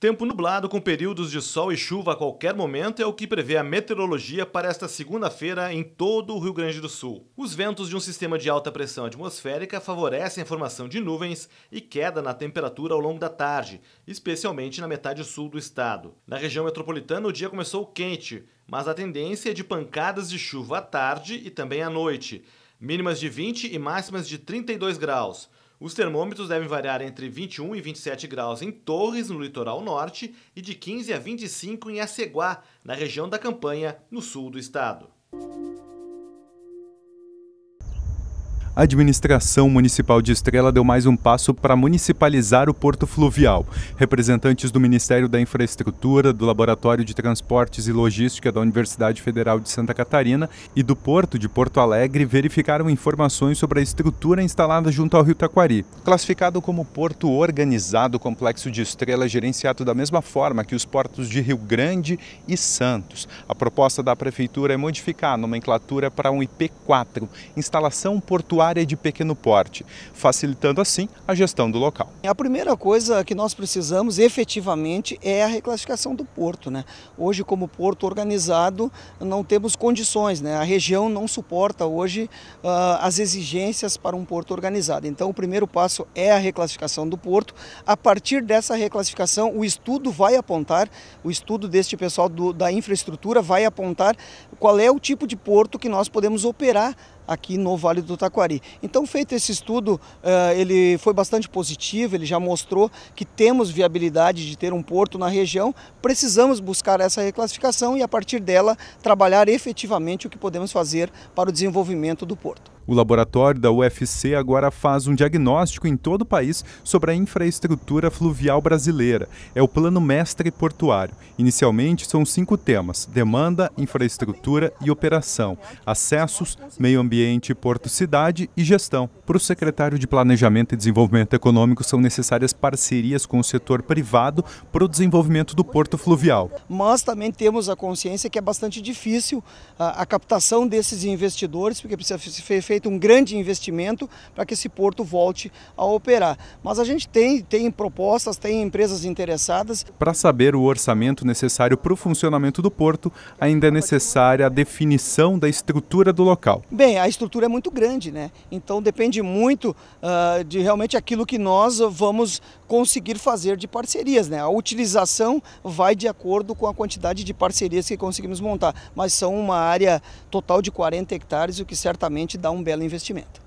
Tempo nublado com períodos de sol e chuva a qualquer momento é o que prevê a meteorologia para esta segunda-feira em todo o Rio Grande do Sul. Os ventos de um sistema de alta pressão atmosférica favorecem a formação de nuvens e queda na temperatura ao longo da tarde, especialmente na metade sul do estado. Na região metropolitana, o dia começou quente, mas a tendência é de pancadas de chuva à tarde e também à noite, mínimas de 20 e máximas de 32 graus. Os termômetros devem variar entre 21 e 27 graus em Torres, no litoral norte, e de 15 a 25 em Aceguá, na região da Campanha, no sul do estado. a administração municipal de Estrela deu mais um passo para municipalizar o porto fluvial. Representantes do Ministério da Infraestrutura, do Laboratório de Transportes e Logística da Universidade Federal de Santa Catarina e do Porto de Porto Alegre verificaram informações sobre a estrutura instalada junto ao Rio Taquari. Classificado como porto organizado, o Complexo de Estrela é gerenciado da mesma forma que os portos de Rio Grande e Santos. A proposta da Prefeitura é modificar a nomenclatura para um IP4, instalação portuária área de pequeno porte, facilitando assim a gestão do local. A primeira coisa que nós precisamos efetivamente é a reclassificação do porto. Né? Hoje, como porto organizado, não temos condições, né? a região não suporta hoje uh, as exigências para um porto organizado. Então, o primeiro passo é a reclassificação do porto. A partir dessa reclassificação, o estudo vai apontar, o estudo deste pessoal do, da infraestrutura vai apontar qual é o tipo de porto que nós podemos operar aqui no Vale do Taquari. Então, feito esse estudo, eh, ele foi bastante positivo, ele já mostrou que temos viabilidade de ter um porto na região, precisamos buscar essa reclassificação e, a partir dela, trabalhar efetivamente o que podemos fazer para o desenvolvimento do porto. O laboratório da UFC agora faz um diagnóstico em todo o país sobre a infraestrutura fluvial brasileira. É o plano mestre portuário. Inicialmente são cinco temas: demanda, infraestrutura e operação, acessos, meio ambiente, porto-cidade e gestão. Para o secretário de Planejamento e Desenvolvimento Econômico, são necessárias parcerias com o setor privado para o desenvolvimento do porto fluvial. Nós também temos a consciência que é bastante difícil ah, a, captação desses investidores, porque precisa ser feito feito um grande investimento para que esse porto volte a operar. Mas a gente tem, tem propostas, tem empresas interessadas. Para saber o orçamento necessário para o funcionamento do porto, ainda é necessária a definição da estrutura do local. Bem, a estrutura é muito grande, né? Então depende muito uh, de realmente aquilo que nós vamos conseguir fazer de parcerias, né? A utilização vai de acordo com a quantidade de parcerias que conseguimos montar, mas são uma área total de 40 hectares, o que certamente dá um belo investimento.